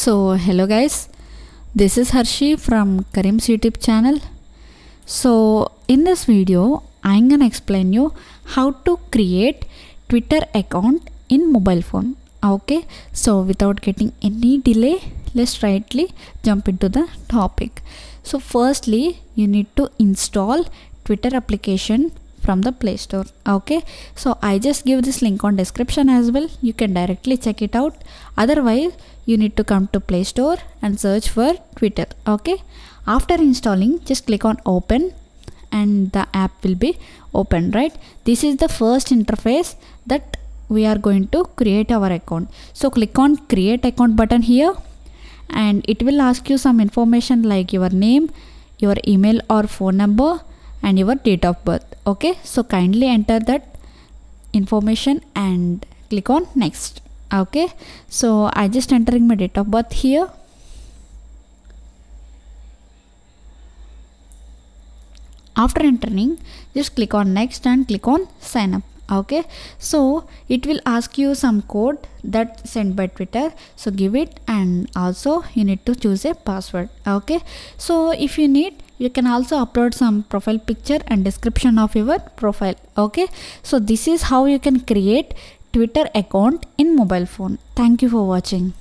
So hello guys, this is Harshi from Karim's YouTube channel. So in this video, I'm gonna explain you how to create Twitter account in mobile phone. Okay, so without getting any delay, let's rightly jump into the topic. So firstly, you need to install Twitter application from the play store okay so i just give this link on description as well you can directly check it out otherwise you need to come to play store and search for twitter okay after installing just click on open and the app will be open right this is the first interface that we are going to create our account so click on create account button here and it will ask you some information like your name your email or phone number and your date of birth okay so kindly enter that information and click on next okay so I just entering my date of birth here after entering just click on next and click on sign up okay so it will ask you some code that sent by twitter so give it and also you need to choose a password okay so if you need you can also upload some profile picture and description of your profile okay so this is how you can create twitter account in mobile phone thank you for watching